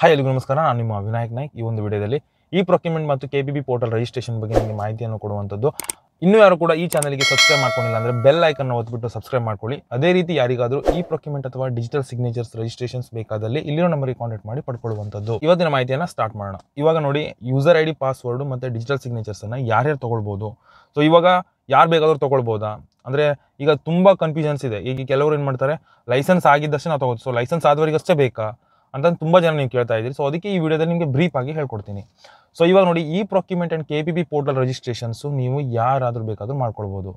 hi ಎಲ್ಲಿಗೂ ನಮಸ್ಕಾರ ನಾನು ನಿಮ್ಮ ವಿನಾಯಕ್ ನಾಯ್ಕ್ ಈ ಒಂದು ವಿಡಿಯೋದಲ್ಲಿ ಈ ಪ್ರೊಕ್ಯುಮೆಂಟ್ ಮತ್ತು K B B portal registration ಬಗ್ಗೆ ನಿಮಗೆ ಮಾಹಿತಿಯನ್ನು ಕೊಡುವಂಥದ್ದು ಇನ್ನೂ ಯಾರು ಕೂಡ ಈ ಚಾನಲ್ಗೆ ಸಬ್ಸ್ಕ್ರೈಬ್ ಮಾಡ್ಕೊಂಡಿಲ್ಲ ಅಂದರೆ ಬೆಲ್ ಐಕನ್ ಒತ್ತಿಬಿಟ್ಟು ಸಬ್ಸ್ಕ್ರೈಬ್ ಮಾಡ್ಕೊಳ್ಳಿ ಅದೇ ರೀತಿ ಯಾರಿಗಾದರೂ ಈ ಪ್ರೊಕ್ಯುಮೆಂಟ್ ಅಥವಾ ಡಿಜಿಟಲ್ ಸಿಗ್ನೇಚರ್ಸ್ ರಿಜಿಸ್ಟ್ರೇಷನ್ಸ್ ಬೇಕಾದಲ್ಲಿ ಇಲ್ಲಿರೋ ನಂಬರಿಗೆ ಕಾಂಟ್ಯಾಕ್ಟ್ ಮಾಡಿ ಪಡ್ಕೊಳ್ಳುವಂಥದ್ದು ಇವತ್ತಿನ ಮಾಹಿತಿಯನ್ನು ಸ್ಟಾರ್ಟ್ ಮಾಡೋಣ ಇವಾಗ ನೋಡಿ ಯೂಸರ್ ಐ ಡಿ ಪಾಸ್ವರ್ಡ್ ಮತ್ತು ಡಿಜಿಟಲ್ ಸಿಗ್ನೇಚರ್ಸನ್ನು ಯಾರ್ಯಾರು ತೊಗೊಳ್ಬೋದು ಸೊ ಇವಾಗ ಯಾರು ಬೇಕಾದರೂ ತೊಗೊಳ್ಬೋದಾ ಅಂದರೆ ಈಗ ತುಂಬ ಕನ್ಫ್ಯೂಷನ್ಸ್ ಇದೆ ಈಗ ಕೆಲವರು ಏನು ಮಾಡ್ತಾರೆ ಲೈಸೆನ್ಸ್ ಆಗಿದ್ದಷ್ಟೇ ನಾವು ತೊಗೋದು ಸೊ ಲೈಸೆನ್ಸ್ ಆದವರಿಗಷ್ಟೇ ಬೇಕಾ ಅಂತ ತುಂಬ ಜನ ನೀವು ಕೇಳ್ತಾ ಇದ್ದೀರಿ ಸೊ ಅದಕ್ಕೆ ಈ ವಿಡಿಯೋದಲ್ಲಿ ನಿಮಗೆ ಬ್ರೀಫ್ ಆಗಿ ಹೇಳ್ಕೊಡ್ತೀನಿ ಸೊ ಇವಾಗ ನೋಡಿ ಈ procurement and K P B portal registrations ನೀವು ಯಾರಾದರೂ ಬೇಕಾದರೂ ಮಾಡ್ಕೊಳ್ಬೋದು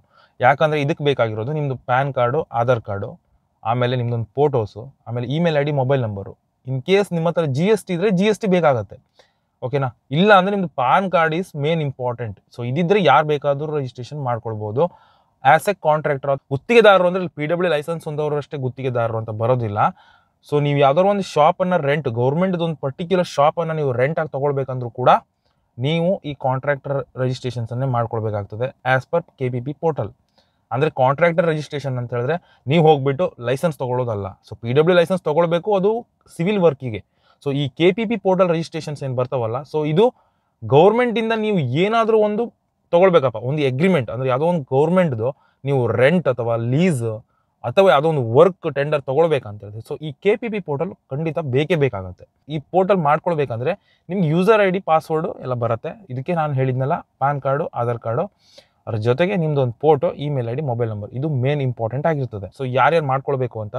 ಯಾಕಂದರೆ ಇದಕ್ಕೆ ಬೇಕಾಗಿರೋದು ನಿಮ್ಮದು ಪ್ಯಾನ್ ಕಾರ್ಡು ಆಧಾರ್ ಕಾರ್ಡು ಆಮೇಲೆ ನಿಮ್ಮದೊಂದು ಫೋಟೋಸು ಆಮೇಲೆ email I D mobile number in case ನಿಮ್ಮ ಹತ್ರ ಜಿ ಎಸ್ ಟಿ ಇದ್ರೆ ಜಿ ಎಸ್ ಟಿ ಬೇಕಾಗುತ್ತೆ ಓಕೆನಾ ಇಲ್ಲ ಅಂದರೆ ನಿಮ್ಮದು PAN card is main important so ಇದಿದ್ದರೆ ಯಾರು ಬೇಕಾದರೂ ರಿಜಿಸ್ಟ್ರೇಷನ್ ಮಾಡ್ಕೊಳ್ಬೋದು ಆ್ಯಸ್ ಎ ಕಾಂಟ್ರಾಕ್ಟರ್ ಗುತ್ತಿಗೆದಾರರು ಅಂದರೆ ಪಿ ಡಬ್ಲ್ಯೂ ಲೈಸೆನ್ಸ್ ಹೊಂದವರು ಅಷ್ಟೇ ಗುತ್ತಿಗೆದಾರರು ಅಂತ ಬರೋದಿಲ್ಲ ಸೊ ನೀವು ಯಾವ್ದಾದ್ರು ಒಂದು ಶಾಪನ್ನು ರೆಂಟ್ ಗೌರ್ಮೆಂಟ್ದು ಒಂದು ಪರ್ಟಿಕ್ಯುಲರ್ ಶಾಪನ್ನು ನೀವು ರೆಂಟಾಗಿ ತೊಗೊಳ್ಬೇಕಂದ್ರೂ ಕೂಡ ನೀವು ಈ ಕಾಂಟ್ರಾಕ್ಟರ್ ರಿಜಿಸ್ಟ್ರೇಷನ್ಸನ್ನೇ ಮಾಡ್ಕೊಳ್ಬೇಕಾಗ್ತದೆ as per K P P portal ಅಂದರೆ ಕಾಂಟ್ರಾಕ್ಟರ್ ರಿಜಿಸ್ಟ್ರೇಷನ್ ಅಂತ ಹೇಳಿದ್ರೆ ನೀವು ಹೋಗಿಬಿಟ್ಟು ಲೈಸೆನ್ಸ್ ತೊಗೊಳ್ಳೋದಲ್ಲ ಸೊ ಪಿ ಡಬ್ಲ್ಯೂ ಲೈಸೆನ್ಸ್ ತೊಗೊಳ್ಬೇಕು ಅದು ಸಿವಿಲ್ ವರ್ಕಿಗೆ ಸೊ ಈ K P P portal registrations ಏನು ಬರ್ತಾವಲ್ಲ ಸೊ ಇದು ಗೌರ್ಮೆಂಟಿಂದ ನೀವು ಏನಾದರೂ ಒಂದು ತೊಗೊಳ್ಬೇಕಪ್ಪ ಒಂದು ಎಗ್ರಿಮೆಂಟ್ ಅಂದರೆ ಯಾವುದೋ ಒಂದು ಗೌರ್ಮೆಂಟ್ದು ನೀವು ರೆಂಟ್ ಅಥವಾ ಲೀಸ್ ಅಥವಾ ಒಂದು ವರ್ಕ್ ಟೆಂಡರ್ ತಗೊಳ್ಬೇಕಂತ ಹೇಳಿದ್ರೆ ಸೊ ಈ ಕೆ ಪಿ ಪಿ ಪೋರ್ಟಲ್ ಖಂಡಿತ ಬೇಕೇ ಬೇಕಾಗುತ್ತೆ ಈ ಪೋರ್ಟಲ್ ಮಾಡ್ಕೊಳ್ಬೇಕಂದ್ರೆ ನಿಮ್ಗೆ ಯೂಸರ್ ಐ ಡಿ ಪಾಸ್ವರ್ಡು ಎಲ್ಲ ಬರುತ್ತೆ ಇದಕ್ಕೆ ನಾನು ಹೇಳಿದ್ನಲ್ಲ ಪ್ಯಾನ್ ಕಾರ್ಡು ಆಧಾರ್ ಕಾರ್ಡು ಅದ್ರ ಜೊತೆಗೆ ನಿಮ್ಮದೊಂದು photo email I D mobile number ಇದು ಮೇನ್ ಇಂಪಾರ್ಟೆಂಟ್ ಆಗಿರ್ತದೆ ಸೊ ಯಾರ್ಯಾರು ಮಾಡ್ಕೊಳ್ಬೇಕು ಅಂತ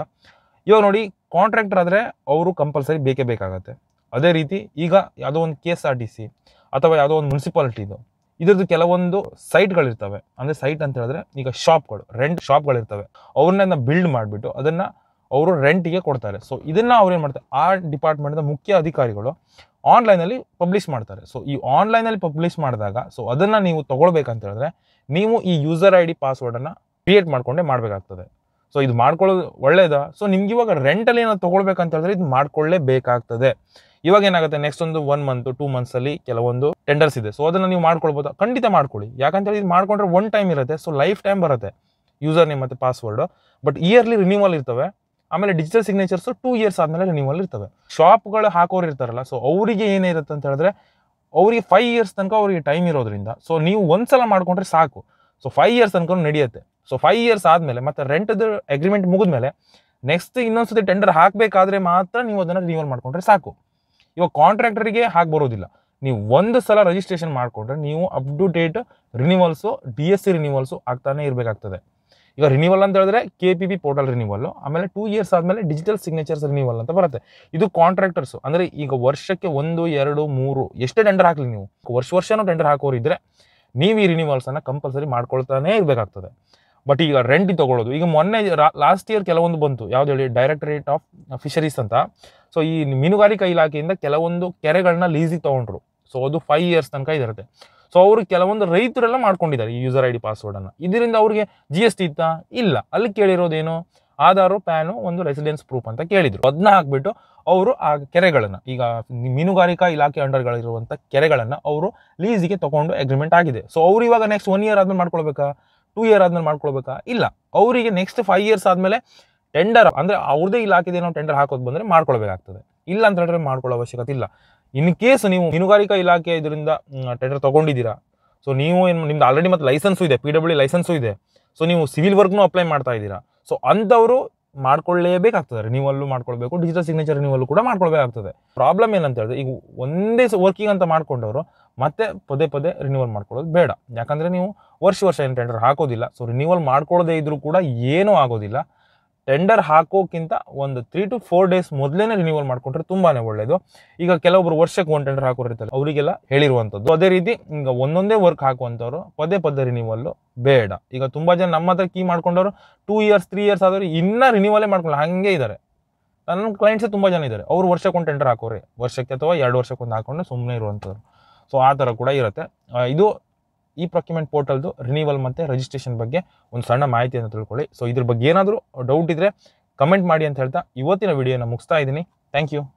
ಇವಾಗ ನೋಡಿ ಕಾಂಟ್ರಾಕ್ಟರ್ ಆದರೆ ಅವರು ಕಂಪಲ್ಸರಿ ಬೇಕೇ ಬೇಕಾಗುತ್ತೆ ಅದೇ ರೀತಿ ಈಗ ಯಾವುದೋ ಒಂದು K S R T C ಅಥವಾ ಯಾವುದೋ ಒಂದು ಮುನ್ಸಿಪಾಲಿಟಿದು ಇದ್ರದ್ದು ಕೆಲವೊಂದು ಸೈಟ್ಗಳಿರ್ತವೆ ಅಂದರೆ ಸೈಟ್ ಅಂತ ಹೇಳಿದ್ರೆ ಈಗ ಶಾಪ್ಗಳು ರೆಂಟ್ ಶಾಪ್ಗಳಿರ್ತವೆ ಅವ್ರನ್ನ ಬಿಲ್ಡ್ ಮಾಡಿಬಿಟ್ಟು ಅದನ್ನು ಅವರು ರೆಂಟಿಗೆ ಕೊಡ್ತಾರೆ ಸೊ ಇದನ್ನು ಏನು ಮಾಡ್ತಾರೆ ಆ ಡಿಪಾರ್ಟ್ಮೆಂಟ್ನ ಮುಖ್ಯ ಅಧಿಕಾರಿಗಳು ಆನ್ಲೈನಲ್ಲಿ ಪಬ್ಲಿಷ್ ಮಾಡ್ತಾರೆ ಸೊ ಈ ಆನ್ಲೈನಲ್ಲಿ ಪಬ್ಲಿಷ್ ಮಾಡಿದಾಗ ಸೊ ಅದನ್ನು ನೀವು ತೊಗೊಳ್ಬೇಕಂತ ಹೇಳಿದ್ರೆ ನೀವು ಈ ಯೂಸರ್ ಐ ಡಿ ಪಾಸ್ವರ್ಡನ್ನು ಕ್ರಿಯೇಟ್ ಮಾಡಿಕೊಂಡೇ ಮಾಡಬೇಕಾಗ್ತದೆ ಸೊ ಇದು ಮಾಡ್ಕೊಳ್ಳೋದು ಒಳ್ಳೇದ ಸೊ ನಿಮ್ಗೆ ಇವಾಗ ರೆಂಟಲ್ಲಿ ಏನಾದ್ರು ತೊಗೊಳ್ಬೇಕಂತ ಹೇಳಿದ್ರೆ ಇದು ಬೇಕಾಗ್ತದೆ ಇವಾಗ ಏನಾಗುತ್ತೆ ನೆಕ್ಸ್ಟ್ ಒಂದು ಒನ್ ಮಂತ್ ಟೂ ಮಂತ್ಸ್ ಅಲ್ಲಿ ಕೆಲವೊಂದು ಟೆಂಡರ್ಸ್ ಇದೆ ಸೊ ಅದನ್ನ ನೀವು ಮಾಡ್ಕೊಳ್ಬೋದು ಖಂಡಿತ ಮಾಡ್ಕೊಳ್ಳಿ ಯಾಕಂತೇಳಿ ಇದು ಮಾಡ್ಕೊಂಡ್ರೆ ಒನ್ ಟೈಮ್ ಇರುತ್ತೆ ಸೊ ಲೈಫ್ ಟೈಮ್ ಬರುತ್ತೆ ಯೂಸರ್ ನೇಮ್ ಮತ್ತು ಪಾಸ್ವರ್ಡ್ ಬಟ್ ಇಯರ್ಲಿ ರಿನ್ಯೂವಲ್ ಇರ್ತವೆ ಆಮೇಲೆ ಡಿಜಿಟಲ್ ಸಿಗ್ನೇಚರ್ಸ್ ಟೂ ಇಯರ್ಸ್ ಆದಮೇಲೆ ರಿನ್ಯೂವಲ್ ಇರ್ತವೆ ಶಾಪ್ಗಳು ಹಾಕೋರು ಇರ್ತಾರಲ್ಲ ಸೊ ಅವರಿಗೆ ಏನಿರುತ್ತೆ ಅಂತ ಹೇಳಿದ್ರೆ ಅವರಿಗೆ ಫೈವ್ ಇಯರ್ಸ್ ತನಕ ಅವರಿಗೆ ಟೈಮ್ ಇರೋದ್ರಿಂದ ಸೊ ನೀವು ಒಂದ್ಸಲ ಮಾಡ್ಕೊಂಡ್ರೆ ಸಾಕು ಸೊ ಫೈವ್ ಇಯರ್ಸ್ ತನಕ ನಡೆಯುತ್ತೆ ಸೊ ಫೈವ್ ಇಯರ್ಸ್ ಆದಮೇಲೆ ಮತ್ತು ರೆಂಟ್ದು ಅಗ್ರಿಮೆಂಟ್ ಮುಗಿದ್ಮೇಲೆ ನೆಕ್ಸ್ಟ್ ಇನ್ನೊಂದ್ಸತಿ ಟೆಂಡರ್ ಹಾಕಬೇಕಾದ್ರೆ ಮಾತ್ರ ನೀವು ಅದನ್ನು ರಿನ್ಯೂವಲ್ ಮಾಡ್ಕೊಂಡ್ರೆ ಸಾಕು ಇವಾಗ ಕಾಂಟ್ರಾಕ್ಟರಿಗೆ ಹಾಗೆ ಬರೋದಿಲ್ಲ ನೀವು ಒಂದು ಸಲ ರಿಜಿಸ್ಟ್ರೇಷನ್ ಮಾಡಿಕೊಂಡ್ರೆ ನೀವು up to date renewals D S C renewals ಆಗ್ತಾನೆ ಇರಬೇಕಾಗ್ತದೆ ಈಗ ರಿನಿವಲ್ ಅಂತ ಹೇಳಿದ್ರೆ K P P portal renewal ಆಮೇಲೆ ಟೂ ಇಯರ್ಸ್ ಆದಮೇಲೆ ಡಿಜಿಟಲ್ ಸಿಗ್ನೇಚರ್ಸ್ ರಿನಿವಲ್ ಅಂತ ಬರುತ್ತೆ ಇದು ಕಾಂಟ್ರಾಕ್ಟರ್ಸ್ ಅಂದರೆ ಈಗ ವರ್ಷಕ್ಕೆ ಒಂದು ಎರಡು ಮೂರು ಎಷ್ಟೇ ಟೆಂಡರ್ ಹಾಕಲಿ ನೀವು ವರ್ಷ ವರ್ಷನೂ ಟೆಂಡರ್ ಹಾಕೋರಿದ್ರೆ ನೀವು ಈ ರಿನಿವಲ್ಸನ್ನು ಕಂಪಲ್ಸರಿ ಮಾಡ್ಕೊಳ್ತಾನೆ ಇರಬೇಕಾಗ್ತದೆ ಬಟ್ ಈಗ ರೆಂಟ್ ತಗೊಳ್ಳೋದು ಈಗ ಮೊನ್ನೆ ಲಾಸ್ಟ್ ಇಯರ್ ಕೆಲವೊಂದು ಬಂತು ಯಾವ್ದು ಹೇಳಿ ಡೈರೆಕ್ಟರೇಟ್ ಆಫ್ ಫಿಶರೀಸ್ ಅಂತ ಸೊ ಈ ಮೀನುಗಾರಿಕಾ ಇಲಾಖೆಯಿಂದ ಕೆಲವೊಂದು ಕೆರೆಗಳನ್ನ ಲೀಸಿಗೆ ತೊಗೊಂಡ್ರು ಸೊ ಅದು ಫೈವ್ ಇಯರ್ಸ್ ತನಕ ಇರುತ್ತೆ ಸೊ ಅವರು ಕೆಲವೊಂದು ರೈತರೆಲ್ಲ ಮಾಡ್ಕೊಂಡಿದ್ದಾರೆ ಈ ಯೂಸರ್ ಐ ಡಿ ಪಾಸ್ವರ್ಡನ್ನು ಇದರಿಂದ ಅವ್ರಿಗೆ ಜಿ ಎಸ್ ಟಿ ಇತ್ತಾ ಇಲ್ಲ ಅಲ್ಲಿ ಕೇಳಿರೋದೇನು ಆಧಾರು ಪ್ಯಾನು ಒಂದು ರೆಸಿಡೆನ್ಸ್ ಪ್ರೂಫ್ ಅಂತ ಕೇಳಿದರು ಅದನ್ನ ಹಾಕ್ಬಿಟ್ಟು ಅವರು ಆ ಕೆರೆಗಳನ್ನು ಈಗ ಮೀನುಗಾರಿಕಾ ಇಲಾಖೆ ಅಂಡರ್ಗಳಿರುವಂಥ ಕೆರೆಗಳನ್ನು ಅವರು ಲೀಸಿಗೆ ತಗೊಂಡು ಅಗ್ರಿಮೆಂಟ್ ಆಗಿದೆ ಸೊ ಅವ್ರು ಇವಾಗ ನೆಕ್ಸ್ಟ್ ಒನ್ ಇಯರ್ ಆದ್ಮೇಲೆ ಮಾಡ್ಕೊಳ್ಬೇಕಾ ಟೂ ಇಯರ್ ಆದ್ಮೇಲೆ ಮಾಡ್ಕೊಳ್ಬೇಕಾ ಇಲ್ಲ ಅವರಿಗೆ ನೆಕ್ಸ್ಟ್ ಫೈವ್ ಇಯರ್ಸ್ ಆದಮೇಲೆ ಟೆಂಡರ್ ಅಂದರೆ ಅವ್ರದೇ ಇಲಾಖೆ ನಾವು ಟೆಂಡರ್ ಹಾಕೋದು ಬಂದರೆ ಮಾಡ್ಕೊಳ್ಬೇಕಾಗ್ತದೆ ಇಲ್ಲ ಅಂತ ಹೇಳಿದ್ರೆ ಮಾಡ್ಕೊಳ್ಳೋ ಅವಶ್ಯಕತೆ ಇಲ್ಲ ಇನ್ ಕೇಸ್ ನೀವು ಮೀನುಗಾರಿಕಾ ಇಲಾಖೆ ಇದರಿಂದ ಟೆಂಡರ್ ತೊಗೊಂಡಿದ್ದೀರಾ ಸೊ ನೀವು ಏನು ನಿಮ್ದು ಆಲ್ರೆಡಿ ಮತ್ತು ಲೈಸೆನ್ಸು ಇದೆ ಪಿ ಡಬ್ಲ್ಯೂ ಲೈಸೆನ್ಸು ಇದೆ ಸೊ ನೀವು ಸಿವಿಲ್ ವರ್ಕ್ನೂ ಅಪ್ಲೈ ಮಾಡ್ತಾ ಇದ್ದೀರಾ ಸೊ ಅಂಥವರು ಮಾಡ್ಕೊಳ್ಳೇಬೇಕಾಗ್ತದೆ ನೀವಲ್ಲೂ ಮಾಡ್ಕೊಳ್ಬೇಕು ಡಿಜಿಟಲ್ ಸಿಗ್ನೇಚರ್ ಅಲ್ಲೂ ಕೂಡ ಮಾಡ್ಕೊಳ್ಬೇಕಾಗ್ತದೆ ಪ್ರಾಬ್ಲಮ್ ಏನಂತ ಹೇಳಿದ್ರೆ ಈಗ ಒಂದೇ ವರ್ಕಿಂಗ್ ಅಂತ ಮಾಡ್ಕೊಂಡವರು ಮತ್ತೆ ಪದೇ ಪದೇ ರಿನ್ಯೂವಲ್ ಮಾಡ್ಕೊಳ್ಳೋದು ಬೇಡ ಯಾಕಂದರೆ ನೀವು ವರ್ಷ ವರ್ಷ ಏನು ಟೆಂಡರ್ ಹಾಕೋದಿಲ್ಲ ಸೊ ರಿನ್ಯೂವಲ್ ಮಾಡ್ಕೊಳ್ಳೋದೇ ಇದ್ದರೂ ಕೂಡ ಏನೂ ಆಗೋದಿಲ್ಲ ಟೆಂಡರ್ ಹಾಕೋಕ್ಕಿಂತ ಒಂದು ತ್ರೀ ಟು ಫೋರ್ ಡೇಸ್ ಮೊದಲೇ ರಿನ್ಯೂವಲ್ ಮಾಡ್ಕೊಂಡ್ರೆ ತುಂಬಾ ಒಳ್ಳೆಯದು ಈಗ ಕೆಲವೊಬ್ರು ವರ್ಷಕ್ಕೆ ಒಂದು ಟೆಂಡರ್ ಹಾಕೋರಿರ್ತಾರೆ ಅವರಿಗೆಲ್ಲ ಹೇಳಿರುವಂಥದ್ದು ಅದೇ ರೀತಿ ಈಗ ಒಂದೊಂದೇ ವರ್ಕ್ ಹಾಕುವಂಥವ್ರು ಪದೇ ಪದೇ ರಿನೂವಲ್ ಬೇಡ ಈಗ ತುಂಬ ಜನ ನಮ್ಮ ಹತ್ರ ಕೀ ಮಾಡ್ಕೊಂಡವರು ಟೂ ಇಯರ್ಸ್ ತ್ರೀ ಇಯರ್ಸ್ ಆದವರು ಇನ್ನೂ ರಿನ್ಯೂವಲೇ ಮಾಡ್ಕೊಳ್ಳಿ ಹಾಗೆ ಇದ್ದಾರೆ ನನ್ನ ಕ್ಲೈಂಟ್ಸ್ ತುಂಬ ಜನ ಇದ್ದಾರೆ ಅವರು ಒಂದು ಟೆಂಡರ್ ಹಾಕೋರಿ ವರ್ಷಕ್ಕೆ ಅಥವಾ ಎರಡು ವರ್ಷಕ್ಕೊಂದು ಹಾಕೊಂಡು ಸುಮ್ಮನೆ ಇರುವಂಥವ್ರು ಸೊ ಆ ಥರ ಕೂಡ ಇರುತ್ತೆ ಇದು ಈ ಪ್ರೊಕ್ಯುಮೆಂಟ್ ಪೋರ್ಟಲ್ದು ರಿನೀವಲ್ ಮತ್ತು ರಿಜಿಸ್ಟ್ರೇಷನ್ ಬಗ್ಗೆ ಒಂದು ಸಣ್ಣ ಮಾಹಿತಿಯನ್ನು ತಿಳ್ಕೊಳ್ಳಿ ಸೊ ಇದ್ರ ಬಗ್ಗೆ ಏನಾದರೂ ಡೌಟ್ ಇದ್ದರೆ ಕಮೆಂಟ್ ಮಾಡಿ ಅಂತ ಹೇಳ್ತಾ ಇವತ್ತಿನ ವಿಡಿಯೋನ ಮುಗಿಸ್ತಾ ಇದ್ದೀನಿ ಥ್ಯಾಂಕ್ ಯು